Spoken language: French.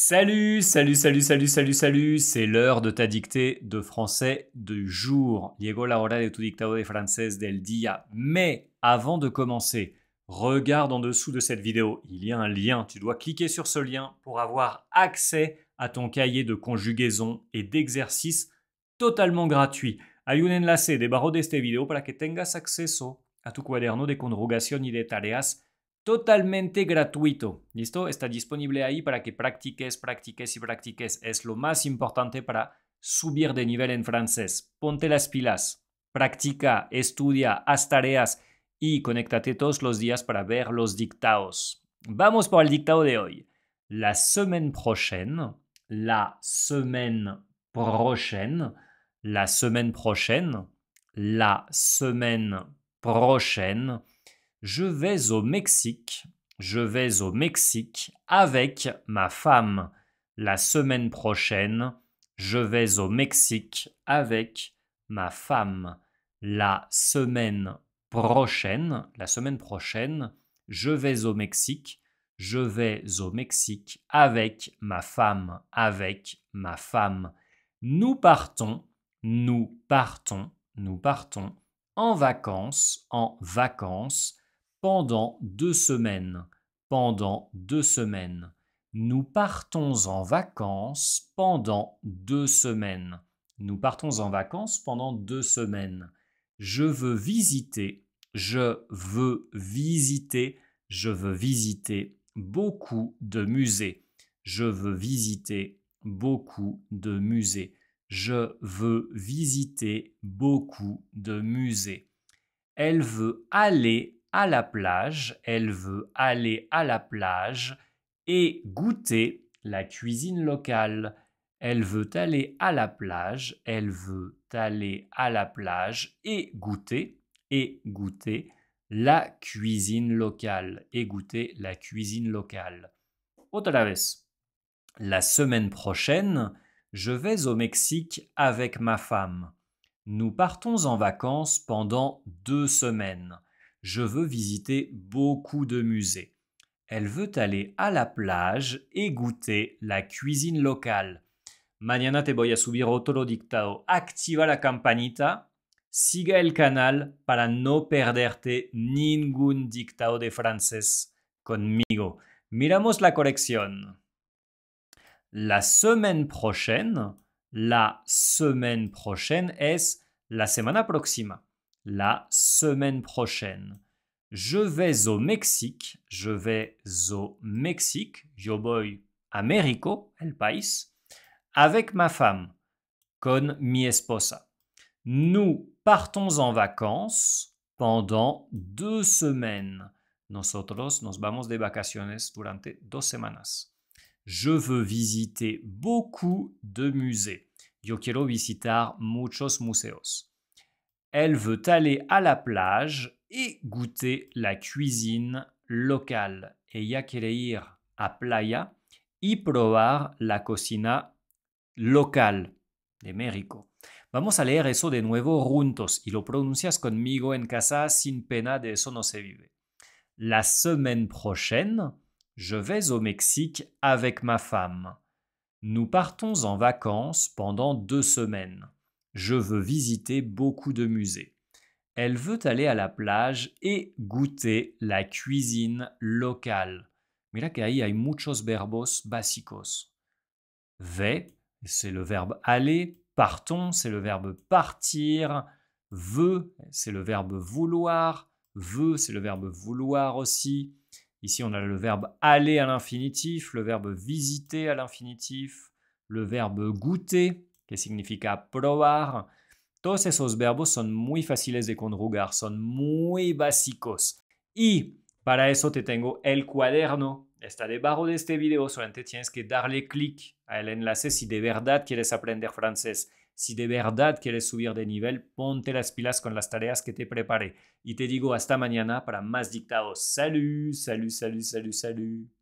Salut, salut, salut, salut, salut, salut, c'est l'heure de ta dictée de français du jour. Diego, la hora de tu dictado de francés del día. Mais avant de commencer, regarde en dessous de cette vidéo, il y a un lien. Tu dois cliquer sur ce lien pour avoir accès à ton cahier de conjugaison et d'exercices totalement gratuit. Hay un enlace debajo de cette vidéo para que tengas acceso a tu cuaderno de conjugación y de tareas totalmente gratuito. ¿Listo? Está disponible ahí para que practiques, practiques y practiques. Es lo más importante para subir de nivel en francés. Ponte las pilas, practica, estudia, haz tareas y conéctate todos los días para ver los dictados. Vamos por el dictado de hoy. La semaine prochaine, la semaine prochaine, la semaine prochaine, la semaine prochaine. La semaine prochaine Je vais au Mexique. Je vais au Mexique avec ma femme. La semaine prochaine, je vais au Mexique avec ma femme. La semaine prochaine, la semaine prochaine, je vais au Mexique. Je vais au Mexique avec ma femme, avec ma femme. Nous partons, nous partons, nous partons en vacances, en vacances pendant deux semaines, pendant deux semaines. Nous partons en vacances pendant deux semaines. Nous partons en vacances pendant deux semaines. Je veux visiter, je veux visiter, je veux visiter beaucoup de musées. Je veux visiter beaucoup de musées. Je veux visiter beaucoup de musées. Elle veut aller la plage, elle veut aller à la plage et goûter la cuisine locale. Elle veut aller à la plage, elle veut aller à la plage et goûter, et goûter la cuisine locale, et goûter la cuisine locale. Otra vez. La semaine prochaine, je vais au Mexique avec ma femme. Nous partons en vacances pendant deux semaines je veux visiter beaucoup de musées. Elle veut aller à la plage et goûter la cuisine locale. Mañana te voy a subir otro dictado. Activa la campanita, siga el canal para no perderte ningún dictado de francés conmigo. Miramos la corrección. La semaine prochaine, la semaine prochaine es la semana próxima la semaine prochaine. Je vais au Mexique. Je vais au Mexique. Yo voy a México, el país, avec ma femme, con mi esposa. Nous partons en vacances pendant deux semaines. Nosotros nos vamos de vacaciones durante dos semanas. Je veux visiter beaucoup de musées. Yo quiero visitar muchos museos. Elle veut aller à la plage et goûter la cuisine locale. Ella quiere ir a playa y probar la cocina local de México. Vamos a leer eso de nuevo juntos y lo pronuncias conmigo en casa sin pena, de eso no se vive. La semaine prochaine, je vais au Mexique avec ma femme. Nous partons en vacances pendant deux semaines. Je veux visiter beaucoup de musées. Elle veut aller à la plage et goûter la cuisine locale. Mira que ahí hay muchos verbos básicos. Ve, c'est le verbe aller. Partons, c'est le verbe partir. Veux » c'est le verbe vouloir. Veux » c'est le verbe vouloir aussi. Ici, on a le verbe aller à l'infinitif, le verbe visiter à l'infinitif, le verbe goûter que significa probar. Todos esos verbos son muy fáciles de conjugar, son muy básicos. Y para eso te tengo el cuaderno. Está debajo de este video, solamente tienes que darle clic al enlace si de verdad quieres aprender francés. Si de verdad quieres subir de nivel, ponte las pilas con las tareas que te preparé. Y te digo hasta mañana para más dictados. Salud, salud, salud, salud, salud.